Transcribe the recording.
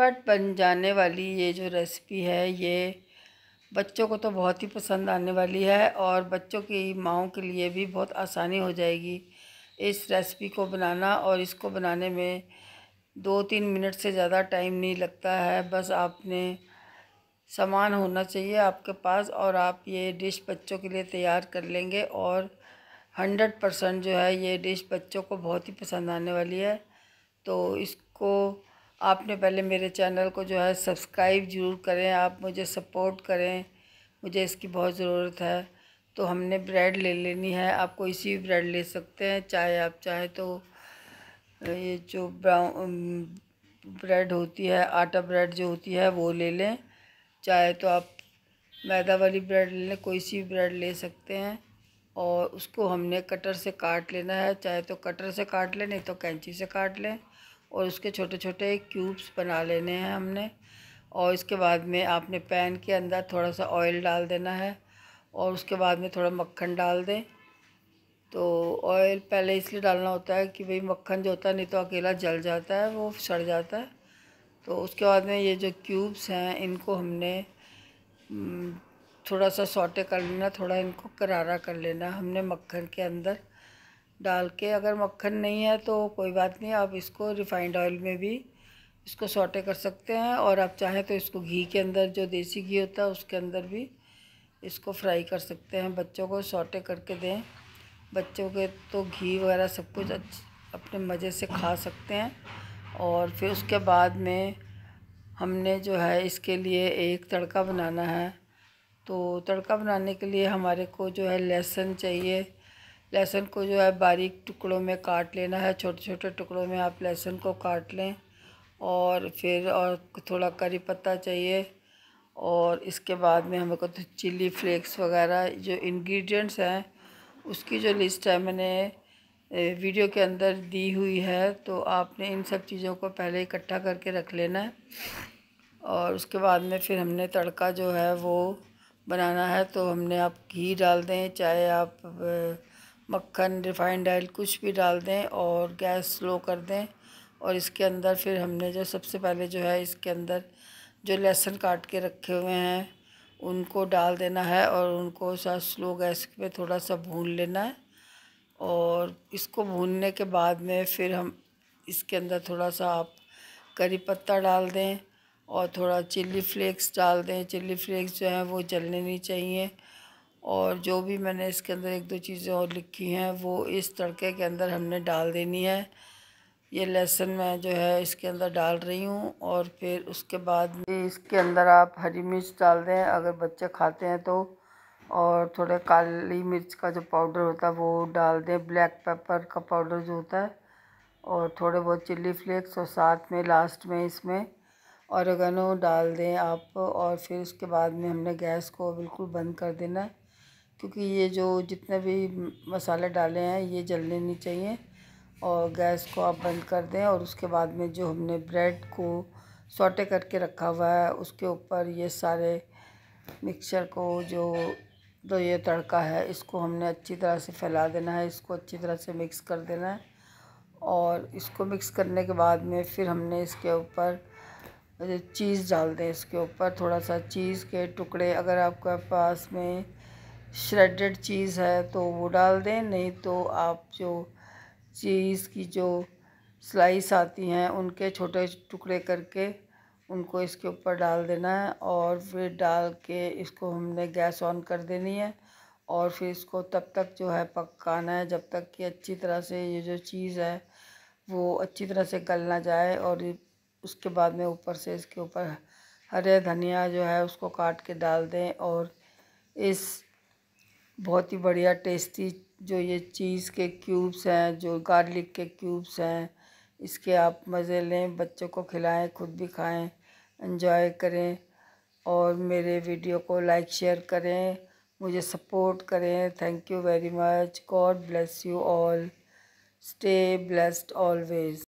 झटपट बन जाने वाली ये जो रेसिपी है ये बच्चों को तो बहुत ही पसंद आने वाली है और बच्चों की माओ के लिए भी बहुत आसानी हो जाएगी इस रेसिपी को बनाना और इसको बनाने में दो तीन मिनट से ज़्यादा टाइम नहीं लगता है बस आपने सामान होना चाहिए आपके पास और आप ये डिश बच्चों के लिए तैयार कर लेंगे और हंड्रेड परसेंट जो है ये डिश बच्चों को बहुत ही पसंद आने वाली है तो इसको आपने पहले मेरे चैनल को जो है सब्सक्राइब जरूर करें आप मुझे सपोर्ट करें मुझे इसकी बहुत ज़रूरत है तो हमने ब्रेड ले लेनी है आप कोई सी भी ब्रेड ले सकते हैं चाहे आप चाहे तो ये जो ब्राउन ब्रेड होती है आटा ब्रेड जो होती है वो ले लें चाहे तो आप मैदा वाली ब्रेड ले लें कोई सी ब्रेड ले सकते हैं और उसको हमने कटर से काट लेना है चाहे तो कटर से काट लें नहीं तो कैंची से काट लें और उसके छोटे छोटे क्यूब्स बना लेने हैं हमने और इसके बाद में आपने पैन के अंदर थोड़ा सा ऑयल डाल देना है और उसके बाद में थोड़ा मक्खन डाल दें तो ऑयल पहले इसलिए डालना होता है कि भाई मक्खन जो होता है नहीं तो अकेला जल जाता है वो सड़ जाता है तो उसके बाद में ये जो क्यूब्स हैं इनको हमने थोड़ा सा सोटे कर लेना थोड़ा इनको करारा कर लेना हमने मक्खन के अंदर डाल के अगर मक्खन नहीं है तो कोई बात नहीं आप इसको रिफाइंड ऑयल में भी इसको सोटे कर सकते हैं और आप चाहें तो इसको घी के अंदर जो देसी घी होता है उसके अंदर भी इसको फ्राई कर सकते हैं बच्चों को सोटे करके दें बच्चों के तो घी वगैरह सब कुछ अपने मज़े से खा सकते हैं और फिर उसके बाद में हमने जो है इसके लिए एक तड़का बनाना है तो तड़का बनाने के लिए हमारे को जो है लहसुन चाहिए लहसुन को जो है बारीक टुकड़ों में काट लेना है छोटे छोटे टुकड़ों में आप लहसुन को काट लें और फिर और थोड़ा करी पत्ता चाहिए और इसके बाद में हमें को तो चिली फ्लेक्स वगैरह जो इंग्रेडिएंट्स हैं उसकी जो लिस्ट है मैंने वीडियो के अंदर दी हुई है तो आपने इन सब चीज़ों को पहले इकट्ठा करके रख लेना है और उसके बाद में फिर हमने तड़का जो है वो बनाना है तो हमने आप घी डाल दें चाहे आप मक्खन रिफ़ाइंड ऑयल कुछ भी डाल दें और गैस स्लो कर दें और इसके अंदर फिर हमने जो सबसे पहले जो है इसके अंदर जो लहसुन काट के रखे हुए हैं उनको डाल देना है और उनको साथ स्लो गैस पे थोड़ा सा भून लेना है और इसको भूनने के बाद में फिर हम इसके अंदर थोड़ा सा आप करी पत्ता डाल दें और थोड़ा चिल्ली फ्लेक्स डाल दें चिल्ली फ्लेक्स जो हैं वो जलने नहीं चाहिए और जो भी मैंने इसके अंदर एक दो चीज़ें और लिखी हैं वो इस तड़के के अंदर हमने डाल देनी है ये लहसुन मैं जो है इसके अंदर डाल रही हूँ और फिर उसके बाद इसके अंदर आप हरी मिर्च डाल दें अगर बच्चे खाते हैं तो और थोड़े काली मिर्च का जो पाउडर होता है वो डाल दें ब्लैक पेपर का पाउडर जो होता है और थोड़े बहुत चिल्ली फ्लेक्स और साथ में लास्ट में इसमें औरगनो डाल दें आप और फिर उसके बाद में हमने गैस को बिल्कुल बंद कर देना है क्योंकि ये जो जितने भी मसाले डाले हैं ये जलने नहीं चाहिए और गैस को आप बंद कर दें और उसके बाद में जो हमने ब्रेड को सोटे करके रखा हुआ है उसके ऊपर ये सारे मिक्सचर को जो तो ये तड़का है इसको हमने अच्छी तरह से फैला देना है इसको अच्छी तरह से मिक्स कर देना है और इसको मिक्स करने के बाद में फिर हमने इसके ऊपर चीज़ डाल दें इसके ऊपर थोड़ा सा चीज़ के टुकड़े अगर आपके पास में श्रेडेड चीज़ है तो वो डाल दें नहीं तो आप जो चीज़ की जो स्लाइस आती हैं उनके छोटे टुकड़े करके उनको इसके ऊपर डाल देना है और फिर डाल के इसको हमने गैस ऑन कर देनी है और फिर इसको तब तक जो है पकाना है जब तक कि अच्छी तरह से ये जो चीज़ है वो अच्छी तरह से गल ना जाए और उसके बाद में ऊपर से इसके ऊपर हरे धनिया जो है उसको काट के डाल दें और इस बहुत ही बढ़िया टेस्टी जो ये चीज़ के क्यूब्स हैं जो गार्लिक के क्यूब्स हैं इसके आप मज़े लें बच्चों को खिलाएं खुद भी खाएं इन्जॉय करें और मेरे वीडियो को लाइक शेयर करें मुझे सपोर्ट करें thank you very much God bless you all stay blessed always